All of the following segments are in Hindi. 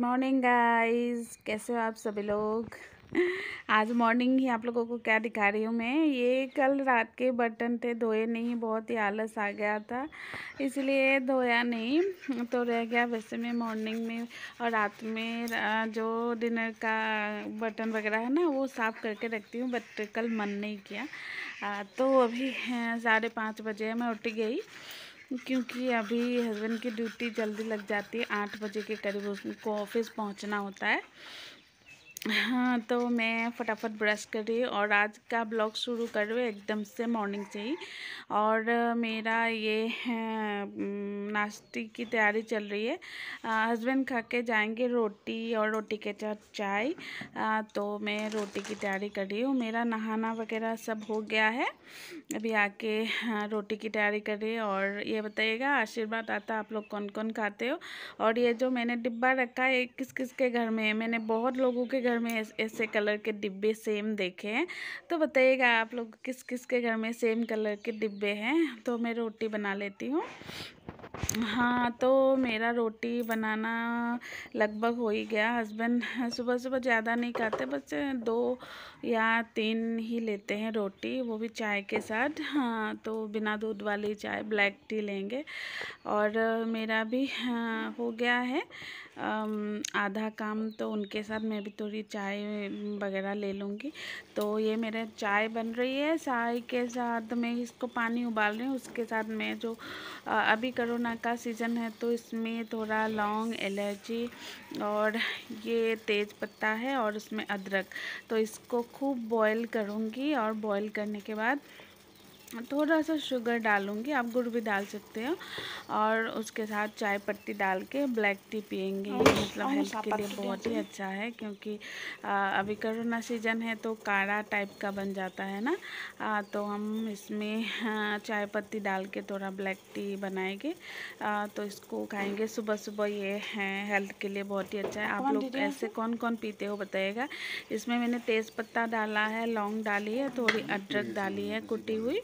मॉर्निंग गाइस कैसे हो आप सभी लोग आज मॉर्निंग ही आप लोगों को क्या दिखा रही हूँ मैं ये कल रात के बर्तन थे धोए नहीं बहुत ही आलस आ गया था इसलिए धोया नहीं तो रह गया वैसे मैं मॉर्निंग में और रात में जो डिनर का बर्तन वगैरह है ना वो साफ़ करके रखती हूँ बट कल मन नहीं किया तो अभी साढ़े पाँच बजे मैं उठ गई क्योंकि अभी हस्बैंड की ड्यूटी जल्दी लग जाती है आठ बजे के करीब उसको ऑफिस पहुंचना होता है हाँ तो मैं फटाफट ब्रश कर रही और आज का ब्लॉग शुरू कर रही एकदम से मॉर्निंग से ही और मेरा ये नाश्ते की तैयारी चल रही है हस्बैंड खा के जाएंगे रोटी और रोटी के साथ चाय तो मैं रोटी की तैयारी कर रही हूँ मेरा नहाना वगैरह सब हो गया है अभी आके हाँ, रोटी की तैयारी कर रही है और ये बताइएगा आशीर्वाद आता आप लोग कौन कौन खाते हो और ये जो मैंने डिब्बा रखा है किस किस के घर में है मैंने बहुत लोगों के घर में ऐसे कलर के डिब्बे सेम देखे हैं तो बताइएगा आप लोग किस किस के घर में सेम कलर के डिब्बे हैं तो मैं रोटी बना लेती हूँ हाँ तो मेरा रोटी बनाना लगभग हो ही गया हस्बैंड सुबह सुबह ज़्यादा नहीं खाते बस दो या तीन ही लेते हैं रोटी वो भी चाय के साथ हाँ तो बिना दूध वाली चाय ब्लैक टी लेंगे और मेरा भी हाँ, हो गया है आधा काम तो उनके साथ मैं भी थोड़ी चाय वगैरह ले लूँगी तो ये मेरा चाय बन रही है चाय के साथ मैं इसको पानी उबाल रही हूँ उसके साथ मैं जो अभी करोना कोरोना का सीज़न है तो इसमें थोड़ा लौंग इलायची और ये तेज पत्ता है और उसमें अदरक तो इसको खूब बॉईल करूँगी और बॉईल करने के बाद थोड़ा सा शुगर डालूँगी आप गुड़ भी डाल सकते हो और उसके साथ चाय पत्ती डाल के ब्लैक टी पियेंगे मतलब हेल्थ के लिए बहुत ही अच्छा है क्योंकि आ, अभी करोना सीजन है तो काढ़ा टाइप का बन जाता है ना आ, तो हम इसमें चाय पत्ती डाल के थोड़ा ब्लैक टी बनाएंगे आ, तो इसको खाएंगे सुबह सुबह ये है हेल्थ के लिए बहुत ही अच्छा है आप लोग ऐसे कौन कौन पीते हो बताइएगा इसमें मैंने तेज़ डाला है लौंग डाली है थोड़ी अदरक डाली है कुटी हुई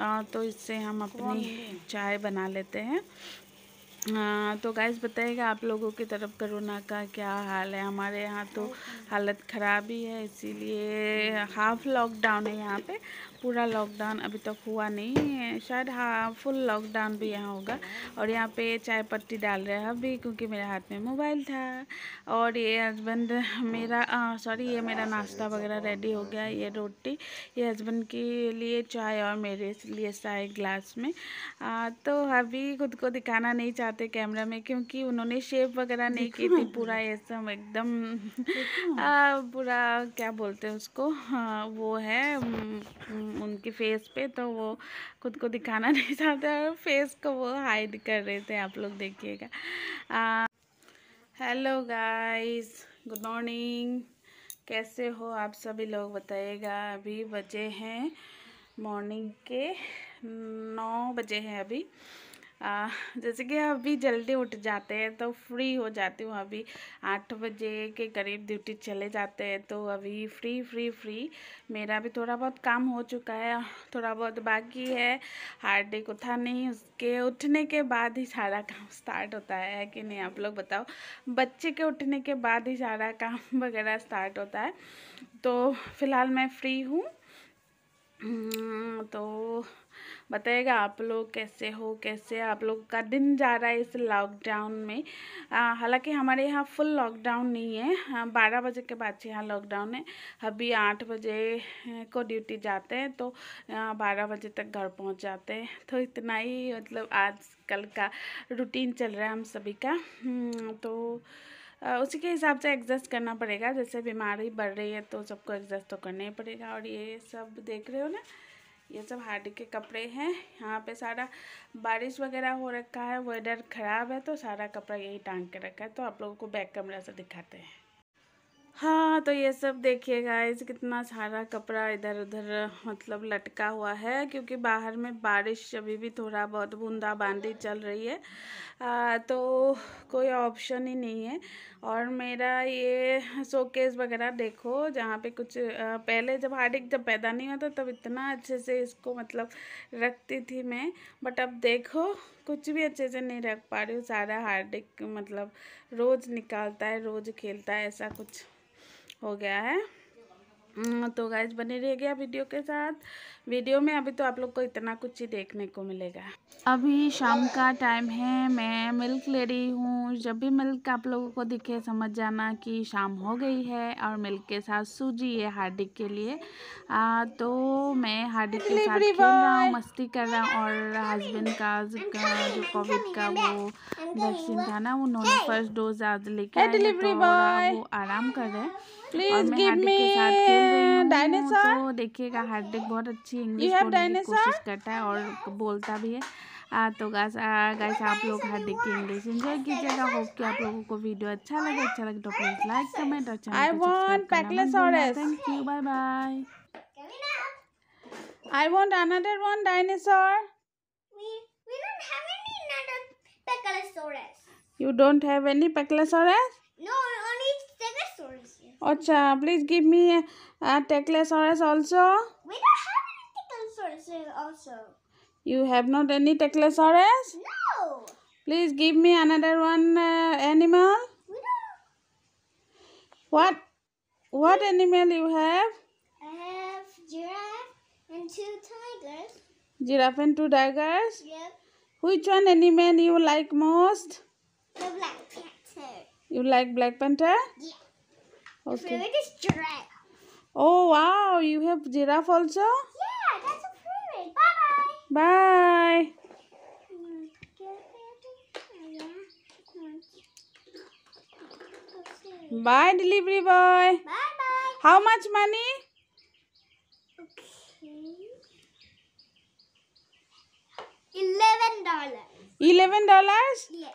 आ, तो इससे हम अपनी चाय बना लेते हैं आ, तो गैस बताइएगा आप लोगों की तरफ करोना का क्या हाल है हमारे यहाँ तो हालत ख़राब ही है इसीलिए हाफ लॉकडाउन है यहाँ पे पूरा लॉकडाउन अभी तक तो हुआ नहीं है शायद हाँ फुल लॉकडाउन भी यहाँ होगा और यहाँ पे चाय पत्ती डाल रहे हैं अभी क्योंकि मेरे हाथ में मोबाइल था और ये हस्बैंड मेरा सॉरी ये मेरा नाश्ता वगैरह रेडी हो गया ये रोटी ये हस्बैंड के लिए चाय और मेरे लिए चाय ग्लास में आ, तो अभी खुद को दिखाना नहीं चाहते कैमरा में क्योंकि उन्होंने शेप वगैरह नहीं की थी पूरा ऐसा एकदम पूरा क्या बोलते हैं उसको हाँ, वो है उनके फेस पे तो वो खुद को दिखाना नहीं चाहते और फेस को वो हाइड कर रहे थे आप लोग देखिएगा हेलो गाइस गुड मॉर्निंग कैसे हो आप सभी लोग बताइएगा अभी बजे हैं मॉर्निंग के नौ बजे हैं अभी आ, जैसे कि अभी जल्दी उठ जाते हैं तो फ्री हो जाती हूँ अभी आठ बजे के करीब ड्यूटी चले जाते हैं तो अभी फ्री फ्री फ्री मेरा भी थोड़ा बहुत काम हो चुका है थोड़ा बहुत बाकी है हार्डिक उठा नहीं उसके उठने के बाद ही सारा काम स्टार्ट होता है कि नहीं आप लोग बताओ बच्चे के उठने के बाद ही सारा काम वगैरह स्टार्ट होता है तो फ़िलहाल मैं फ्री हूँ हम्म, तो बताइएगा आप लोग कैसे हो कैसे आप लोग का दिन जा रहा है इस लॉकडाउन में हालांकि हमारे यहाँ फुल लॉकडाउन नहीं है हाँ, बारह बजे के बाद से यहाँ लॉकडाउन है अभी आठ बजे को ड्यूटी जाते हैं तो बारह बजे तक घर पहुँच जाते हैं तो इतना ही मतलब आजकल का रूटीन चल रहा है हम सभी का हम्म, तो उसी के हिसाब से एडजस्ट करना पड़ेगा जैसे बीमारी बढ़ रही है तो सबको एडजस्ट तो करना ही पड़ेगा और ये सब देख रहे हो ना ये सब हार्ड के कपड़े हैं यहाँ पे सारा बारिश वगैरह हो रखा है वेदर ख़राब है तो सारा कपड़ा यही टांग के रखा है तो आप लोगों को बैक कैमरा से दिखाते हैं हाँ तो ये सब देखिए गाइस कितना सारा कपड़ा इधर उधर मतलब लटका हुआ है क्योंकि बाहर में बारिश अभी भी थोड़ा बहुत बूंदाबांदी चल रही है आ, तो कोई ऑप्शन ही नहीं है और मेरा ये शोकेस वगैरह देखो जहाँ पे कुछ आ, पहले जब हार्डिक जब पैदा नहीं हुआ था तब इतना अच्छे से इसको मतलब रखती थी मैं बट अब देखो कुछ भी अच्छे से नहीं रख पा रही हूँ सारा हार्डिक मतलब रोज़ निकालता है रोज़ खेलता है ऐसा कुछ हो गया है हम्म, तो गैस बने रह गया वीडियो के साथ वीडियो में अभी तो आप लोग को इतना कुछ ही देखने को मिलेगा अभी शाम का टाइम है मैं मिल्क ले रही हूँ जब भी मिल्क आप लोगों को दिखे समझ जाना कि शाम हो गई है और मिल्क के साथ सूजी है हार्दिक के लिए आ, तो मैं हार्दिक के साथ खेल रहा हूँ मस्ती कर रहा हूँ और हस्बैंड का जो कोविड का वो वैक्सीन था ना उन्होंने फर्स्ट डोज आज लेके तो वो आराम कर रहे हैं और मैं मी के साथ खेल डायनासोर तो देखिएगा हार्दिक बहुत अच्छी इंग्लिश बोलने की कोशिश करता है और बोलता भी है आ, तो गैस गैस आप लोग हार्दिक की इंग्लिश एंजॉय कीजिएगा होप कि आप लोगों को वीडियो अच्छा लगे अच्छा लगे तो प्लीज लाइक कमेंट और चैनल को subscribe thank you bye bye I want another one dinosaur We we don't have any another pecalosaurus. You don't have any pecalosaurus? No. Ocha, please give me a, a Teclosaurus also. We don't have any Teclosaurus also. You have not any Teclosaurus? No. Please give me another one uh, animal. We don't. What? What animal you have? I have giraffe and two tigers. Giraffe and two tigers? Yep. Which one animal you like most? The Black Panther. You like Black Panther? Yeah. His okay. favorite is giraffe. Oh wow, you have giraffe also? Yeah, that's a favorite. Bye bye. Bye. Bye, delivery boy. Bye bye. How much money? Okay. Eleven dollars. Eleven dollars? Yes.